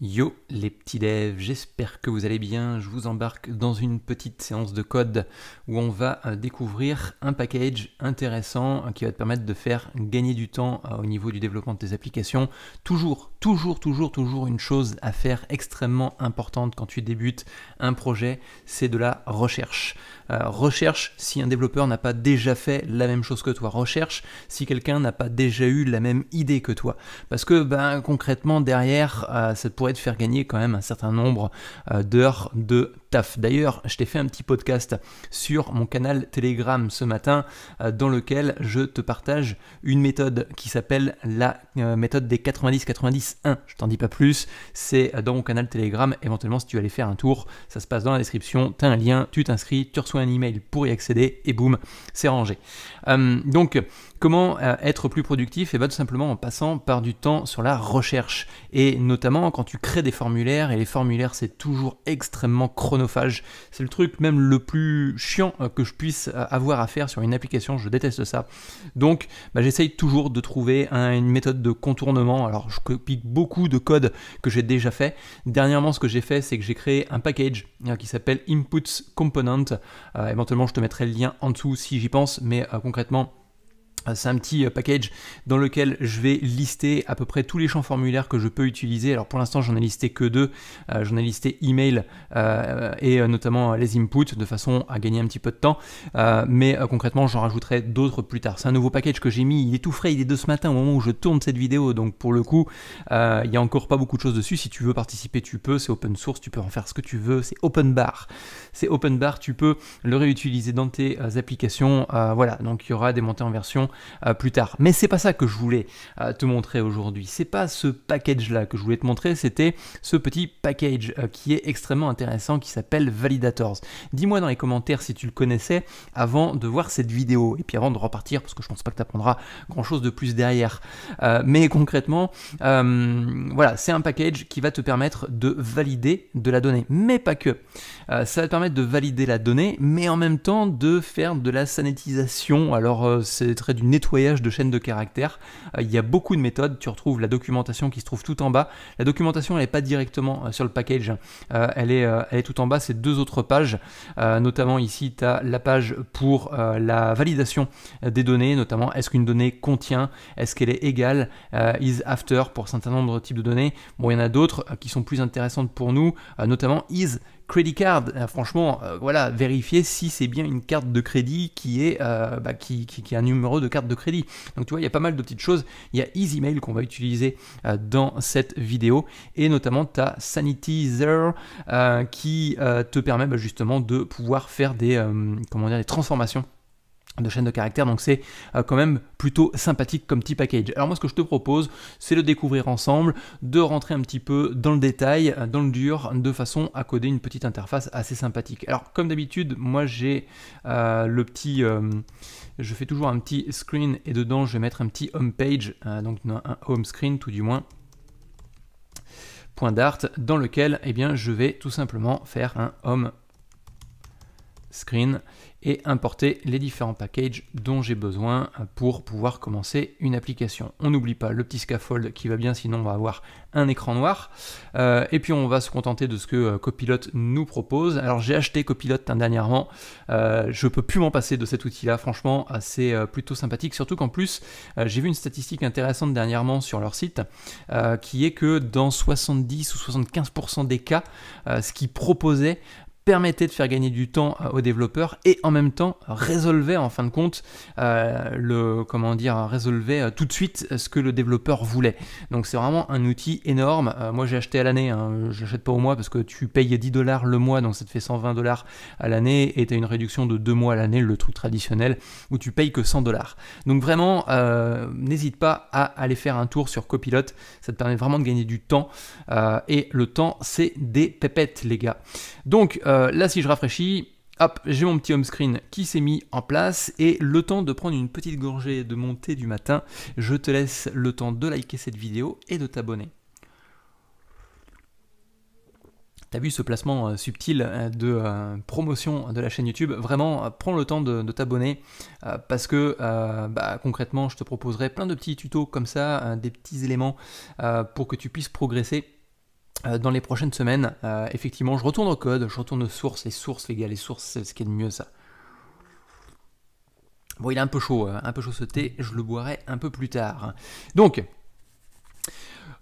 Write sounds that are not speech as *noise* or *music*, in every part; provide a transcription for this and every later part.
Yo les petits devs, j'espère que vous allez bien. Je vous embarque dans une petite séance de code où on va euh, découvrir un package intéressant euh, qui va te permettre de faire gagner du temps euh, au niveau du développement de tes applications. Toujours, toujours, toujours, toujours une chose à faire extrêmement importante quand tu débutes un projet, c'est de la recherche. recherche si un développeur n'a pas déjà fait la même chose que toi. Recherche si quelqu'un n'a pas déjà eu la même idée que toi. Parce que ben, concrètement derrière, ça pourrait de faire gagner quand même un certain nombre euh, d'heures de taf. D'ailleurs, je t'ai fait un petit podcast sur mon canal Telegram ce matin euh, dans lequel je te partage une méthode qui s'appelle la euh, méthode des 90-90-1. Je t'en dis pas plus, c'est dans mon canal Telegram. Éventuellement, si tu veux aller faire un tour, ça se passe dans la description. Tu as un lien, tu t'inscris, tu reçois un email pour y accéder et boum, c'est rangé. Euh, donc, Comment euh, être plus productif Et eh bien tout simplement en passant par du temps sur la recherche. Et notamment quand tu crées des formulaires, et les formulaires c'est toujours extrêmement chronophage. C'est le truc même le plus chiant euh, que je puisse euh, avoir à faire sur une application, je déteste ça. Donc bah, j'essaye toujours de trouver une méthode de contournement. Alors je copie beaucoup de code que j'ai déjà fait. Dernièrement ce que j'ai fait c'est que j'ai créé un package qui s'appelle Inputs Component. éventuellement je te mettrai le lien en dessous si j'y pense, mais concrètement c'est un petit euh, package dans lequel je vais lister à peu près tous les champs formulaires que je peux utiliser. Alors pour l'instant, j'en ai listé que deux. Euh, j'en ai listé email euh, et notamment les inputs de façon à gagner un petit peu de temps. mais concrètement, j'en rajouterai d'autres plus tard. C'est un nouveau package que j'ai mis. Il est tout frais, il est de ce matin au moment où je tourne cette vidéo. Donc pour le coup, il n'y a encore pas beaucoup de choses dessus. Si tu veux participer, tu peux. C'est open source, tu peux en faire ce que tu veux. C'est open bar. C'est open bar, tu peux le réutiliser dans tes applications. voilà, donc il y aura des montées en version euh, plus tard. Mais c'est pas ça que je voulais euh, te montrer aujourd'hui. C'est pas ce package-là que je voulais te montrer, c'était ce petit package euh, qui est extrêmement intéressant, qui s'appelle Validators. Dis-moi dans les commentaires si tu le connaissais avant de voir cette vidéo, et puis avant de repartir, parce que je pense pas que tu apprendras grand-chose de plus derrière. mais concrètement, voilà, c'est un package qui va te permettre de valider de la donnée, mais pas que. ça va te permettre de valider la donnée, mais en même temps de faire de la sanitisation. Alors c'est très nettoyage de chaînes de caractères. Euh, il y a beaucoup de méthodes, tu retrouves la documentation qui se trouve tout en bas. La documentation, elle n'est pas directement euh, sur le package, euh, elle, est, elle est tout en bas, c'est deux autres pages. notamment ici, tu as la page pour la validation des données, notamment est-ce qu'une donnée contient, est-ce qu'elle est égale, is after pour certains certain nombre de types de données. Bon, il y en a d'autres qui sont plus intéressantes pour nous, notamment is Credit card, euh, franchement, euh, voilà, vérifier si c'est bien une carte de crédit qui est euh, bah, qui, un numéro de carte de crédit. Donc tu vois, il y a pas mal de petites choses. Il y a Mail qu'on va utiliser dans cette vidéo et notamment ta Sanitizer qui te permet bah, justement de pouvoir faire des, comment dire, des transformations de chaîne de caractères, donc c'est euh, quand même plutôt sympathique comme petit package. Alors moi ce que je te propose, c'est de découvrir ensemble, de rentrer un petit peu dans le détail, euh, dans le dur, de façon à coder une petite interface assez sympathique. Alors comme d'habitude, moi j'ai euh, le petit... je fais toujours un petit screen et dedans je vais mettre un petit home page, donc un home screen tout du moins, point d'art, dans lequel eh bien, je vais tout simplement faire un home screen et importer les différents packages dont j'ai besoin pour pouvoir commencer une application. On n'oublie pas le petit scaffold qui va bien, sinon on va avoir un écran noir. Euh, et puis on va se contenter de ce que euh, Copilot nous propose. Alors j'ai acheté Copilot hein, dernièrement, Je euh, je peux plus m'en passer de cet outil-là, franchement c'est plutôt sympathique, surtout qu'en plus j'ai vu une statistique intéressante dernièrement sur leur site qui est que dans 70 ou 75% des cas, ce qu'ils proposaient permettait de faire gagner du temps euh, aux développeurs et en même temps résolvait en fin de compte euh, le comment dire résolvait euh, tout de suite ce que le développeur voulait. Donc c'est vraiment un outil énorme. moi j'ai acheté à l'année, hein, je l'achète pas au mois parce que tu payes 10 dollars le mois donc ça te fait 120 dollars à l'année et tu as une réduction de 2 mois à l'année, le truc traditionnel où tu payes que 100 dollars. Donc vraiment n'hésite pas à aller faire un tour sur Copilot, ça te permet vraiment de gagner du temps et le temps c'est des pépettes les gars. Donc euh, là, si je rafraîchis, hop, j'ai mon petit home screen qui s'est mis en place et le temps de prendre une petite gorgée de mon thé du matin, je te laisse le temps de liker cette vidéo et de t'abonner. T'as vu ce placement euh, subtil euh, de promotion de la chaîne YouTube Vraiment, prends le temps de, t'abonner parce que bah, concrètement, je te proposerai plein de petits tutos comme ça, des petits éléments pour que tu puisses progresser euh, dans les prochaines semaines. Euh, effectivement, je retourne au code, je retourne aux sources, les sources, les gars, les sources, c'est ce qui est de mieux, ça. Bon, il est un peu chaud, euh, un peu chaud ce thé, je le boirai un peu plus tard. Donc,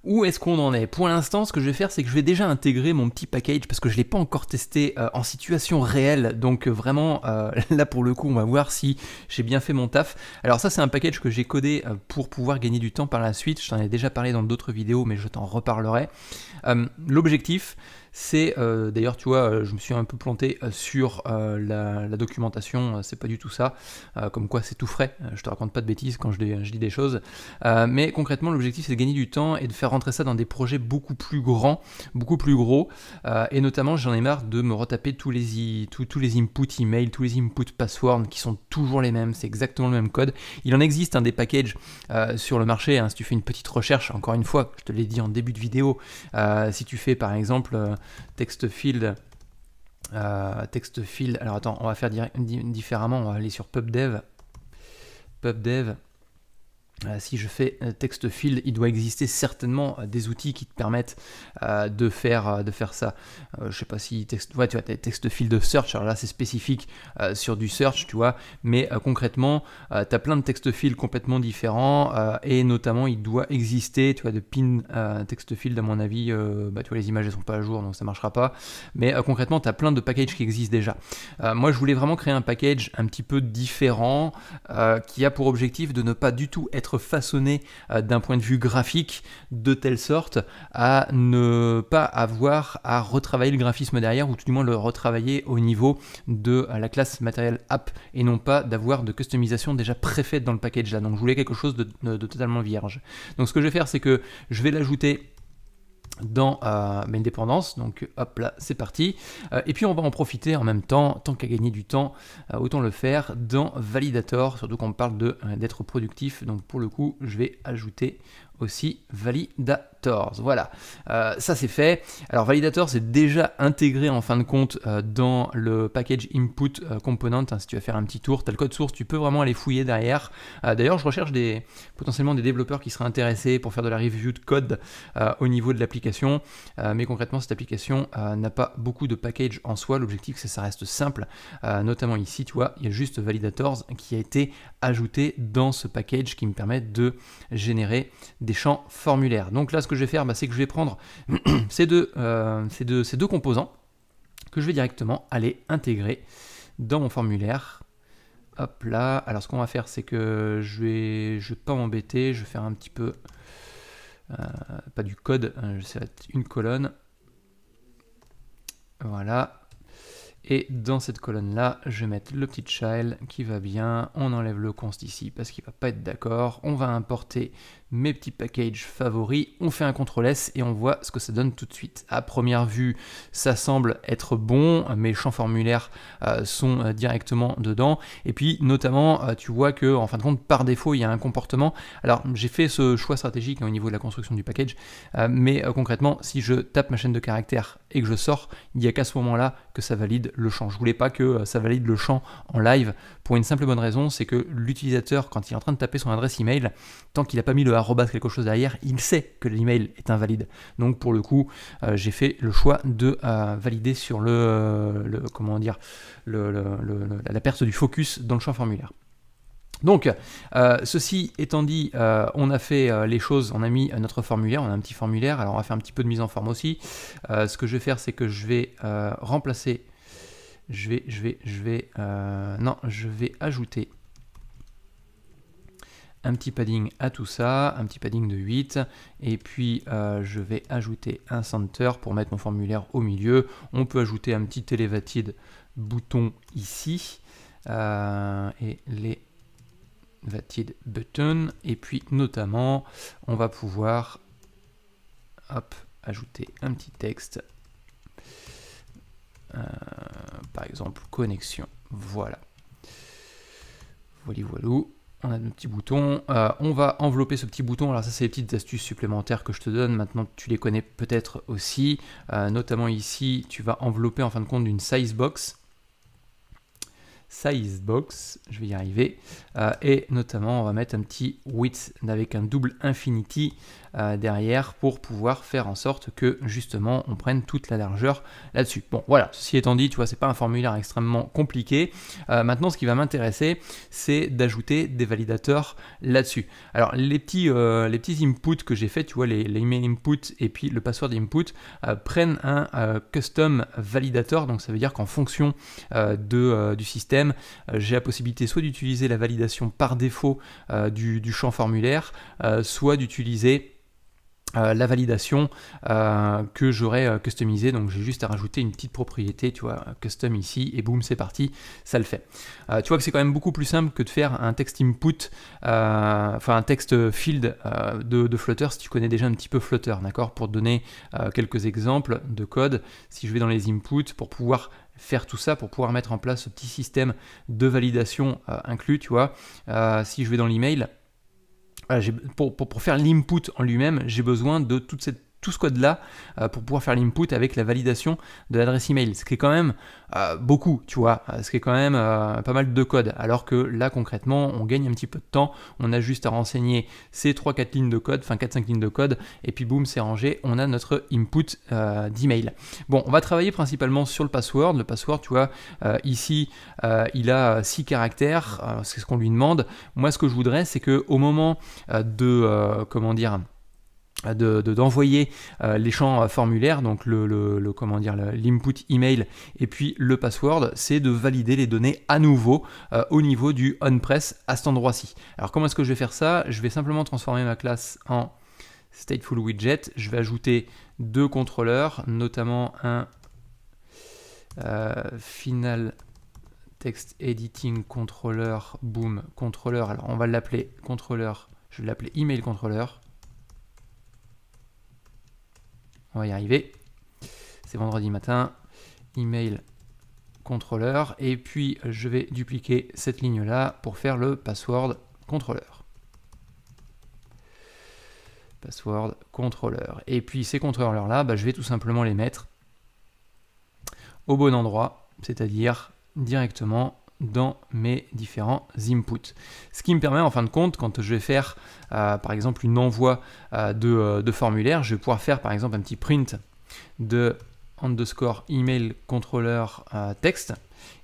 où est-ce qu'on en est Pour l'instant, ce que je vais faire, c'est que je vais déjà intégrer mon petit package parce que je ne l'ai pas encore testé euh, en situation réelle. Donc euh, vraiment, euh, *laughs* là pour le coup, on va voir si j'ai bien fait mon taf. Alors ça, c'est un package que j'ai codé pour pouvoir gagner du temps par la suite. Je t'en ai déjà parlé dans d'autres vidéos, mais je t'en reparlerai. L'objectif, c'est euh, d'ailleurs, tu vois, euh, je me suis un peu planté euh, sur la, documentation, c'est pas du tout ça, comme quoi c'est tout frais, je te raconte pas de bêtises quand je, dis, je des choses, mais concrètement, l'objectif c'est de gagner du temps et de faire rentrer ça dans des projets beaucoup plus grands, beaucoup plus gros, et notamment j'en ai marre de me retaper tous les, tous les inputs email, tous les inputs password qui sont toujours les mêmes, c'est exactement le même code. Il en existe un hein, des packages sur le marché, hein. si tu fais une petite recherche, encore une fois, je te l'ai dit en début de vidéo, si tu fais par exemple text field. Euh, text field. Alors attends, on va faire différemment. On va aller sur PubDev. PubDev. Euh, si je fais euh, texte field, il doit exister certainement euh, des outils qui te permettent de, faire, de faire ça. Je ne sais pas si texte tu vois, texte field de search, alors là c'est spécifique sur du search, tu vois, mais concrètement, tu as plein de texte field complètement différents et notamment il doit exister, tu vois, de pin texte field à mon avis, bah, les images ne sont pas à jour donc ça ne marchera pas, mais concrètement, tu as plein de packages qui existent déjà. moi je voulais vraiment créer un package un petit peu différent qui a pour objectif de ne pas du tout être façonné euh, d'un point de vue graphique de telle sorte à ne pas avoir à retravailler le graphisme derrière ou tout du moins le retravailler au niveau de euh, la classe matériel app et non pas d'avoir de customisation déjà préfaite dans le package là. Donc je voulais quelque chose de totalement vierge. Donc ce que je vais faire c'est que je vais l'ajouter dans euh, mes dépendances. Donc hop là, c'est parti. Euh, et puis on va en profiter en même temps, tant qu'à gagner du temps, euh, autant le faire dans Validator, surtout qu'on parle euh, d'être productif. Donc pour le coup, je vais ajouter aussi Validator. Voilà, euh, ça c'est fait. Alors Validator c'est déjà intégré en fin de compte euh, dans le package input euh, component. Hein, si tu vas faire un petit tour, tu as le code source, tu peux vraiment aller fouiller derrière. D'ailleurs, je recherche des, potentiellement des développeurs qui seraient intéressés pour faire de la review de code au niveau de l'application. mais concrètement, cette application n'a pas beaucoup de package en soi. L'objectif c'est que ça reste simple. notamment ici, tu vois, il y a juste Validators qui a été ajouté dans ce package qui me permet de générer des champs formulaires. Donc là, ce que je vais faire, bah, c'est que je vais prendre *clears throat* ces, deux, euh, ces, deux, ces deux composants que je vais directement aller intégrer dans mon formulaire. Hop là, alors ce qu'on va faire, c'est que je vais, je vais pas m'embêter, je vais faire un petit peu, euh, pas du code, hein, une colonne. Voilà. Et dans cette colonne-là, je vais mettre le petit child qui va bien. On enlève le const ici parce qu'il va pas être d'accord. On va importer mes petits packages favoris, on fait un CTRL S et on voit ce que ça donne tout de suite. À première vue, ça semble être bon, mes champs formulaires euh, sont euh, directement dedans, et puis notamment euh, tu vois que en fin de compte, par défaut, il y a un comportement. Alors j'ai fait ce choix stratégique au niveau de la construction du package, mais concrètement, si je tape ma chaîne de caractères et que je sors, il n'y a qu'à ce moment-là que ça valide le champ. Je voulais pas que ça valide le champ en live pour une simple bonne raison, c'est que l'utilisateur, quand il est en train de taper son adresse email, tant qu'il n'a pas mis le rebattre quelque chose derrière, il sait que l'email est invalide. Donc pour le coup, euh, j'ai fait le choix de euh, valider sur euh, le, comment dire le, la perte du focus dans le champ formulaire. Donc, ceci étant dit, on a fait les choses, on a mis notre formulaire, on a un petit formulaire, alors on va faire un petit peu de mise en forme aussi. ce que je vais faire, c'est que je vais remplacer, je vais, je vais, je vais, non, je vais ajouter un petit padding à tout ça, un petit padding de 8, et puis euh, je vais ajouter un center pour mettre mon formulaire au milieu. On peut ajouter un petit elevated bouton ici, euh, et les Vatid button, et puis notamment, on va pouvoir hop, ajouter un petit texte, euh, par exemple connexion, voilà. Voilà, voilà on a nos petit bouton. Euh, on va envelopper ce petit bouton. Alors ça, c'est les petites astuces supplémentaires que je te donne. Maintenant, tu les connais peut-être aussi. Euh, notamment ici, tu vas envelopper en fin de compte d'une size box. Size box, je vais y arriver. Euh, et notamment, on va mettre un petit width avec un double infinity euh, derrière pour pouvoir faire en sorte que justement on prenne toute la largeur là-dessus. Bon voilà, ceci étant dit, tu vois, c'est pas un formulaire extrêmement compliqué. Euh, maintenant, ce qui va m'intéresser, c'est d'ajouter des validateurs là-dessus. Alors les petits, euh, les petits inputs que j'ai fait, tu vois, les, les email inputs et puis le password input prennent un custom validator, donc ça veut dire qu'en fonction de, du système, j'ai la possibilité soit d'utiliser la validation par défaut du champ formulaire, soit d'utiliser euh, la validation euh, que j'aurais customisé. Euh, customisée. Donc j'ai juste à rajouter une petite propriété, tu vois, custom ici, et boum, c'est parti, ça le fait. tu vois que c'est quand même beaucoup plus simple que de faire un text input, enfin un text field de, de, Flutter, si tu connais déjà un petit peu Flutter, d'accord Pour donner quelques exemples de code, si je vais dans les inputs, pour pouvoir faire tout ça pour pouvoir mettre en place ce petit système de validation inclus, tu vois. si je vais dans l'email, ah, pour, pour, pour, faire l'input en lui-même, j'ai besoin de toute cette ce code-là euh, pour pouvoir faire l'input avec la validation de l'adresse email, ce qui est quand même euh, beaucoup, tu vois, euh, ce qui est quand même pas mal de code, alors que là concrètement on gagne un petit peu de temps, on a juste à renseigner ces trois, quatre, lignes de code, enfin quatre cinq lignes de code, et puis boum c'est rangé, on a notre input d'email. Bon, on va travailler principalement sur le password, le password tu vois, ici il a six caractères, c'est ce qu'on lui demande, moi ce que je voudrais c'est que au moment de, comment dire, bah, d'envoyer de, euh, les champs euh, formulaires, donc le, comment dire l'input email et puis le password, c'est de valider les données à nouveau euh, au niveau du on-press à cet endroit-ci. Alors comment est-ce que je vais faire ça Je vais simplement transformer ma classe en stateful widget. Je vais ajouter deux contrôleurs, notamment un final text editing controller boom controller. Alors on va l'appeler contrôleur Je vais l'appeler email controller On va y arriver. C'est vendredi matin. Email contrôleur. Et puis, je vais dupliquer cette ligne-là pour faire le password contrôleur. Password contrôleur. Et puis, ces contrôleurs-là, bah, je vais tout simplement les mettre au bon endroit, c'est-à-dire directement dans mes différents inputs. Ce qui me permet en fin de compte, quand je vais faire euh, par exemple une envoi euh, de, euh, de formulaire, je vais pouvoir faire par exemple un petit print de underscore email contrôleur euh, texte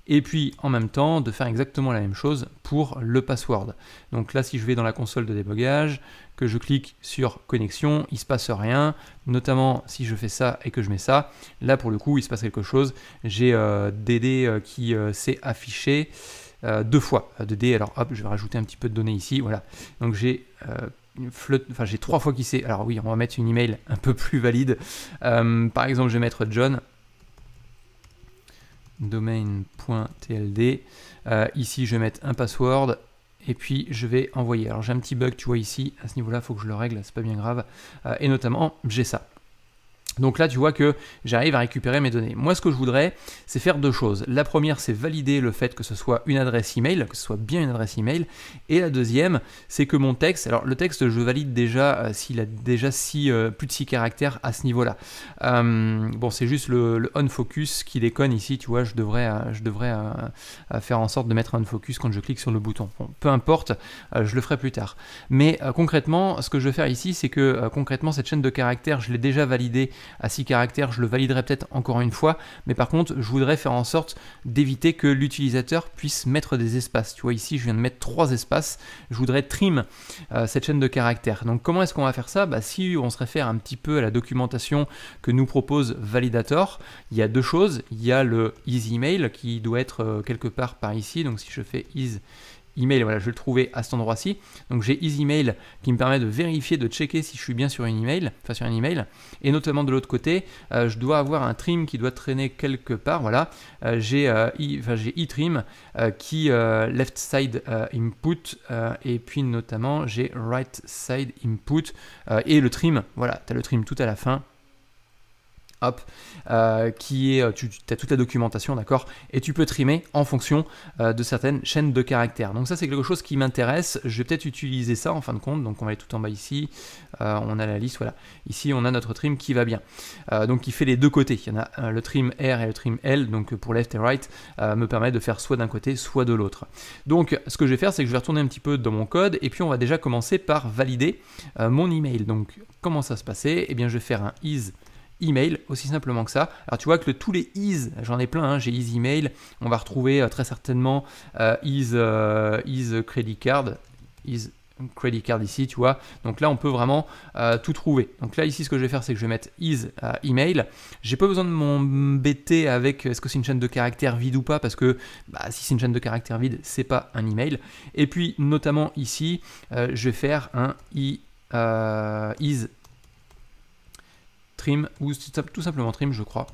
et puis en même temps de faire exactement la même chose pour le password. Donc là si je vais dans la console de débogage, que je clique sur connexion, il se passe rien, notamment si je fais ça et que je mets ça, là pour le coup il se passe quelque chose, j'ai euh, des DD euh, qui s'est affiché deux fois. DD, alors hop, je vais rajouter un petit peu de données ici, voilà. Donc j'ai flotte, enfin j'ai trois fois qui sait Alors oui, on va mettre une email un peu plus valide. Euh, par exemple, je vais mettre John domain.tld. Euh, ici, je vais mettre un password et puis je vais envoyer. Alors j'ai un petit bug, tu vois ici, à ce niveau-là, il faut que je le règle, c'est pas bien grave. Euh, et notamment, j'ai ça. Donc là, tu vois que j'arrive à récupérer mes données. Moi, ce que je voudrais, c'est faire deux choses. La première, c'est valider le fait que ce soit une adresse email, que ce soit bien une adresse email. Et la deuxième, c'est que mon texte, alors le texte, je valide déjà euh, s'il a déjà six, euh, plus de 6 caractères à ce niveau-là. Euh, bon, c'est juste le, on focus qui déconne ici, tu vois, je devrais, je devrais faire en sorte de mettre un focus quand je clique sur le bouton. peu importe, je le ferai plus tard. Mais concrètement, ce que je veux faire ici, c'est que concrètement, cette chaîne de caractères, je l'ai déjà validée à 6 caractères, je le validerai peut-être encore une fois, mais par contre, je voudrais faire en sorte d'éviter que l'utilisateur puisse mettre des espaces. Tu vois, ici, je viens de mettre trois espaces, je voudrais trim euh, cette chaîne de caractères. Donc, comment est-ce qu'on va faire ça bah, Si on se réfère un petit peu à la documentation que nous propose Validator, il y a deux choses. Il y a le is qui doit être euh, quelque part par ici, donc si je fais is email, voilà, je vais le trouver à cet endroit-ci. Donc j'ai EasyMail qui me permet de vérifier, de checker si je suis bien sur une email, enfin sur un email. Et notamment de l'autre côté, euh, je dois avoir un trim qui doit traîner quelque part. Voilà, euh, euh, j'ai e-Trim eTrim qui left side input et puis notamment j'ai right side input et le trim. Voilà, tu as le trim tout à la fin euh, qui est, euh, tu as toute la documentation, d'accord, et tu peux trimer en fonction euh, de certaines chaînes de caractères. Donc ça c'est quelque chose qui m'intéresse, je vais peut-être utiliser ça en fin de compte, donc on va aller tout en bas ici, on a la liste, voilà, ici on a notre trim qui va bien, donc qui fait les deux côtés, il y en a le trim R et le trim L, donc pour left et right, me permet de faire soit d'un côté, soit de l'autre. Donc ce que je vais faire, c'est que je vais retourner un petit peu dans mon code, et puis on va déjà commencer par valider mon email. Donc comment ça se passait Et eh bien je vais faire un is email, aussi simplement que ça. Alors tu vois que tous les is, j'en ai plein, hein, j'ai is email, on va retrouver euh, très certainement euh, is, euh, is credit card, is credit card ici, tu vois. Donc là, on peut vraiment tout trouver. Donc là, ici, ce que je vais faire, c'est que je vais mettre is email. J'ai pas besoin de m'embêter avec est-ce que c'est une chaîne de caractères vide ou pas, parce que bah, si c'est une chaîne de caractères vide, c'est pas un email. Et puis, notamment ici, je vais faire un i, is ou tout simplement trim, je crois.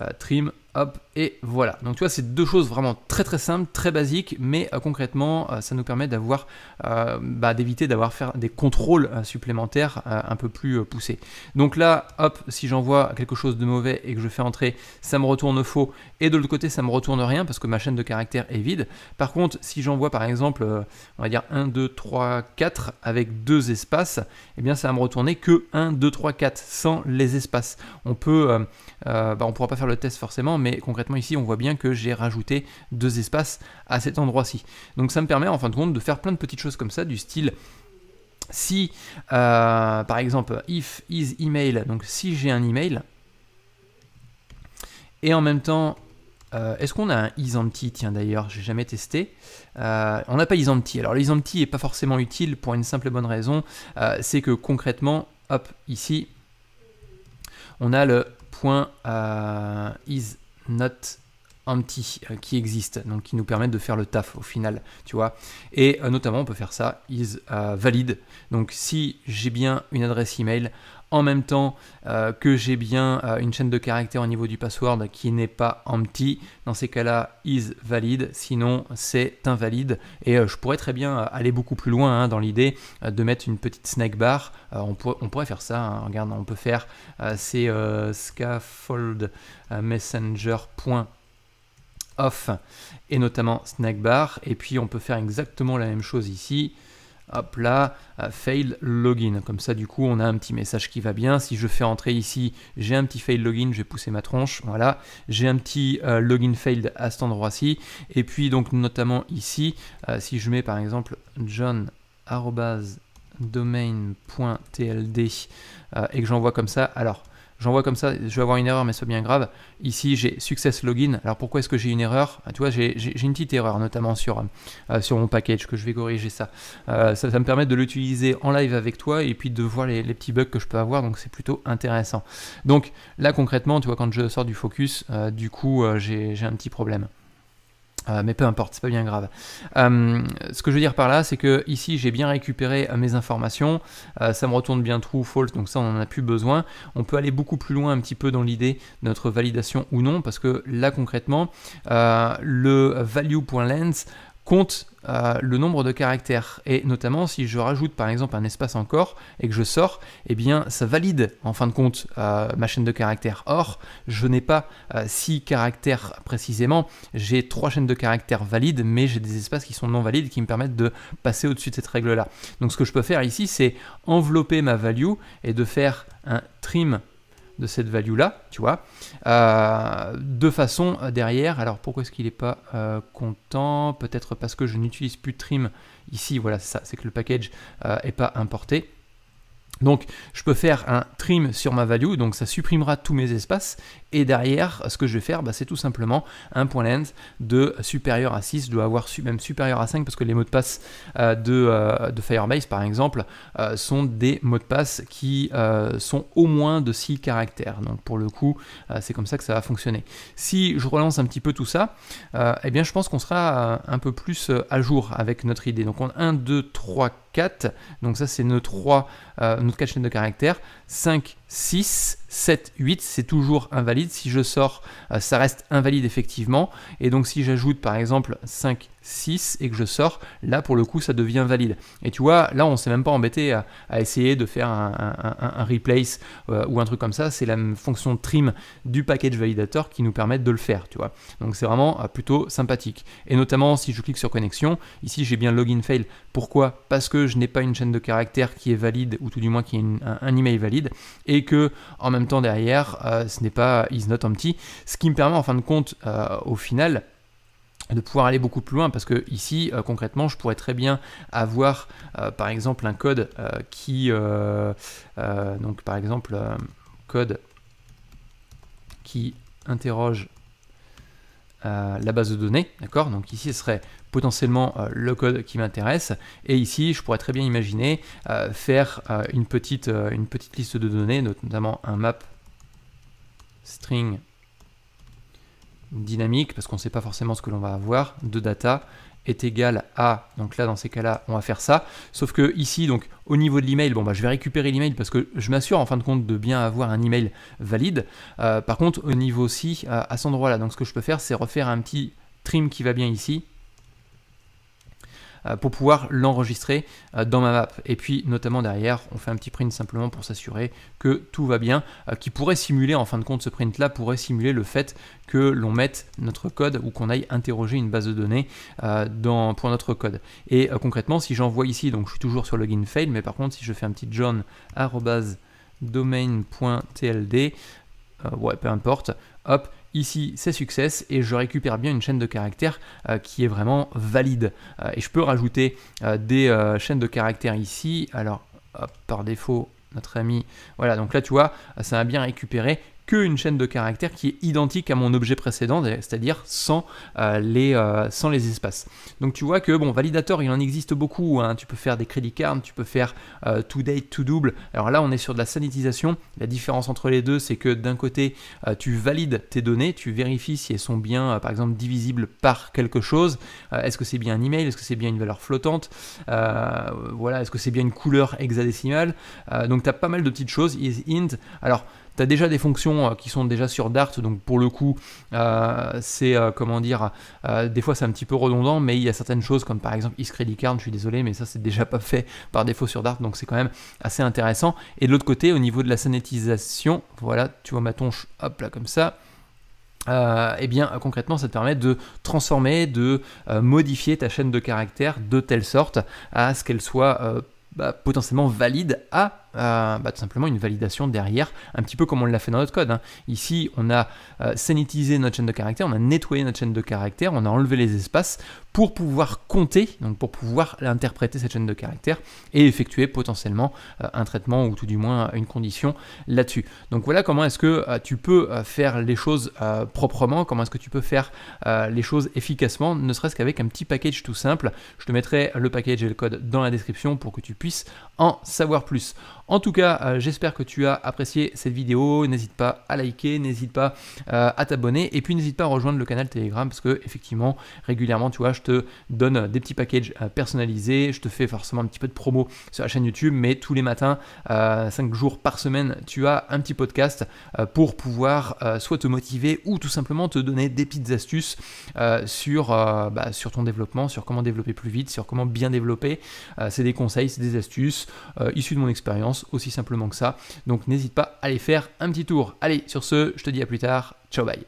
Euh, trim, hop, et voilà, donc tu vois, c'est deux choses vraiment très très simples, très basiques, mais euh, concrètement, euh, ça nous permet d'avoir, euh, bah, d'éviter d'avoir faire des contrôles supplémentaires un peu plus poussés. Donc là, hop, si j'envoie quelque chose de mauvais et que je fais entrer, ça me retourne faux, et de l'autre côté, ça me retourne rien parce que ma chaîne de caractère est vide. Par contre, si j'envoie par exemple, on va dire 1, 2, 3, 4 avec deux espaces, et eh bien ça va me retourner que 1, 2, 3, 4 sans les espaces. On peut, bah, on pourra pas faire le test forcément, mais concrètement, ici, on voit bien que j'ai rajouté deux espaces à cet endroit-ci. Donc ça me permet en fin de compte de faire plein de petites choses comme ça, du style si, euh, par exemple, if is email, donc si j'ai un email, et en même temps, euh, est-ce qu'on a un isempty Tiens d'ailleurs, j'ai jamais testé. Euh, on n'a pas is empty Alors empty est pas forcément utile pour une simple et bonne raison, c'est que concrètement, hop, ici, on a le point is « Not empty qui existe, donc qui nous permettent de faire le taf au final, tu vois. Et euh, notamment, on peut faire ça is euh, valide. Donc si j'ai bien une adresse email en même temps euh, que j'ai bien euh, une chaîne de caractères au niveau du password qui n'est pas empty. Dans ces cas-là, is valide, sinon c'est invalide. Et euh, je pourrais très bien aller beaucoup plus loin hein, dans l'idée de mettre une petite snack bar. On, pourrait faire ça, hein. regarde, on peut faire c'est scaffold messenger off et notamment snack bar et puis on peut faire exactement la même chose ici hop là, euh, fail login. Comme ça, du coup, on a un petit message qui va bien. Si je fais entrer ici, j'ai un petit fail login, je vais pousser ma tronche, voilà. J'ai un petit euh, login failed à cet endroit-ci. Et puis, donc, notamment ici, euh, si je mets par exemple john domain.tld et que j'envoie comme ça, alors j'envoie comme ça, je vais avoir une erreur, mais c'est bien grave. Ici, j'ai success login. Alors pourquoi est-ce que j'ai une erreur ah, Tu vois, j'ai une petite erreur, notamment sur, euh, sur mon package, que je vais corriger euh, ça. ça, me permet de l'utiliser en live avec toi et puis de voir les, petits bugs que je peux avoir, donc c'est plutôt intéressant. Donc là, concrètement, tu vois, quand je sors du focus, euh, du coup, j'ai un petit problème. Euh, mais peu importe, c'est pas bien grave. Euh, ce que je veux dire par là, c'est que ici j'ai bien récupéré euh, mes informations, ça me retourne bien true ou false, donc ça on n'en a plus besoin. On peut aller beaucoup plus loin un petit peu dans l'idée de notre validation ou non, parce que là concrètement, le value.lens compte euh, le nombre de caractères. Et notamment, si je rajoute par exemple un espace encore et que je sors, eh bien ça valide en fin de compte euh, ma chaîne de caractères. Or, je n'ai pas euh, six caractères précisément, j'ai trois chaînes de caractères valides, mais j'ai des espaces qui sont non valides qui me permettent de passer au-dessus de cette règle-là. Donc ce que je peux faire ici, c'est envelopper ma value et de faire un trim de cette value-là, tu vois, euh, de façon euh, derrière. Alors pourquoi est-ce qu'il n'est pas euh, content Peut-être parce que je n'utilise plus trim ici, voilà, c'est ça, c'est que le package n'est pas importé. Donc je peux faire un trim sur ma value, donc ça supprimera tous mes espaces, et derrière, ce que je vais faire, bah, c'est tout simplement un point Lens de supérieur à 6, je dois avoir même supérieur à 5 parce que les mots de passe euh, euh, de, Firebase par exemple euh, sont des mots de passe qui sont au moins de 6 caractères. Donc pour le coup, c'est comme ça que ça va fonctionner. Si je relance un petit peu tout ça, eh bien je pense qu'on sera un peu plus à jour avec notre idée. Donc on a 1, 2, 3, 4. Donc ça c'est nos 3, notre 4 chaînes de caractères. 5, 6, 7, 8, c'est toujours invalide. Si je sors, euh, ça reste invalide effectivement. Et donc si j'ajoute par exemple 5, 6 et que je sors, là pour le coup ça devient valide. Et tu vois, là on s'est même pas embêté à, essayer de faire un, replace euh, ou un truc comme ça, c'est la fonction trim du package validator qui nous permet de le faire, tu vois. Donc c'est vraiment euh, plutôt sympathique. Et notamment si je clique sur connexion, ici j'ai bien login fail. Pourquoi Parce que je n'ai pas une chaîne de caractères qui est valide ou tout du moins qui est un, email valide et que en même temps derrière euh, ce n'est pas is not empty, ce qui me permet en fin de compte au final de pouvoir aller beaucoup plus loin parce que ici euh, concrètement je pourrais très bien avoir euh, par exemple un code euh, qui donc par exemple code qui interroge la base de données d'accord donc ici ce serait potentiellement le code qui m'intéresse et ici je pourrais très bien imaginer faire une petite une petite liste de données notamment un map string dynamique, parce qu'on ne sait pas forcément ce que l'on va avoir, de data est égal à, donc là dans ces cas-là, on va faire ça. Sauf que ici, donc au niveau de l'email, bon bah je vais récupérer l'email parce que je m'assure en fin de compte de bien avoir un email valide. Euh, par contre, au niveau ci euh, à cet endroit-là, donc ce que je peux faire, c'est refaire un petit trim qui va bien ici, euh, pour pouvoir l'enregistrer euh, dans ma map. Et puis notamment derrière, on fait un petit print simplement pour s'assurer que tout va bien, euh, qui pourrait simuler, en fin de compte, ce print-là pourrait simuler le fait que l'on mette notre code ou qu'on aille interroger une base de données dans, pour notre code. Et concrètement, si j'envoie ici, donc je suis toujours sur login fail, mais par contre, si je fais un petit john domain.tld, ouais, peu importe, hop, Ici, c'est success et je récupère bien une chaîne de caractères euh, qui est vraiment valide. Euh, et je peux rajouter euh, des chaînes de caractères ici. Alors, par défaut, notre ami. Voilà, donc là, tu vois, ça a bien récupéré qu'une chaîne de caractères qui est identique à mon objet précédent, c'est-à-dire sans, euh, les, euh, les espaces. Donc tu vois que, bon, validator, il en existe beaucoup, hein. tu peux faire des crédits cards, tu peux faire euh, to date, to double, alors là on est sur de la sanitisation, la différence entre les deux c'est que d'un côté tu valides tes données, tu vérifies si elles sont bien, par exemple, divisibles par quelque chose, est-ce que c'est bien un email, est-ce que c'est bien une valeur flottante, voilà, est-ce que c'est bien une couleur hexadécimale, donc tu as pas mal de petites choses, is int, alors tu as déjà des fonctions euh, qui sont déjà sur Dart, donc pour le coup, euh, c'est euh, comment dire, des fois c'est un petit peu redondant, mais il y a certaines choses comme par exemple card je suis désolé, mais ça c'est déjà pas fait par défaut sur Dart, donc c'est quand même assez intéressant. Et de l'autre côté, au niveau de la sanitisation, voilà, tu vois ma tonche, hop là comme ça. eh bien concrètement ça te permet de transformer, de modifier ta chaîne de caractères de telle sorte à ce qu'elle soit bah, potentiellement valide à euh, bah, tout simplement une validation derrière, un petit peu comme on l'a fait dans notre code. Hein. Ici, on a euh, sanitisé notre chaîne de caractères, on a nettoyé notre chaîne de caractères, on a enlevé les espaces pour pouvoir compter, donc pour pouvoir interpréter cette chaîne de caractères et effectuer potentiellement euh, un traitement ou tout du moins une condition là-dessus. Donc voilà comment est-ce que tu peux faire les choses proprement, comment est-ce que tu peux faire les choses efficacement, ne serait-ce qu'avec un petit package tout simple. Je te mettrai le package et le code dans la description pour que tu puisses en savoir plus. En tout cas, euh, j'espère que tu as apprécié cette vidéo. N'hésite pas à liker, n'hésite pas euh, à t'abonner et puis n'hésite pas à rejoindre le canal Telegram parce que effectivement, régulièrement, tu vois, je te donne des petits packages euh, personnalisés, je te fais forcément un petit peu de promo sur la chaîne YouTube, mais tous les matins, 5 jours par semaine, tu as un petit podcast pour pouvoir soit te motiver ou tout simplement te donner des petites astuces sur, bah, sur ton développement, sur comment développer plus vite, sur comment bien développer. c'est des conseils, c'est des astuces issues de mon expérience aussi simplement que ça. Donc n'hésite pas à aller faire un petit tour. Allez, sur ce, je te dis à plus tard. Ciao, bye.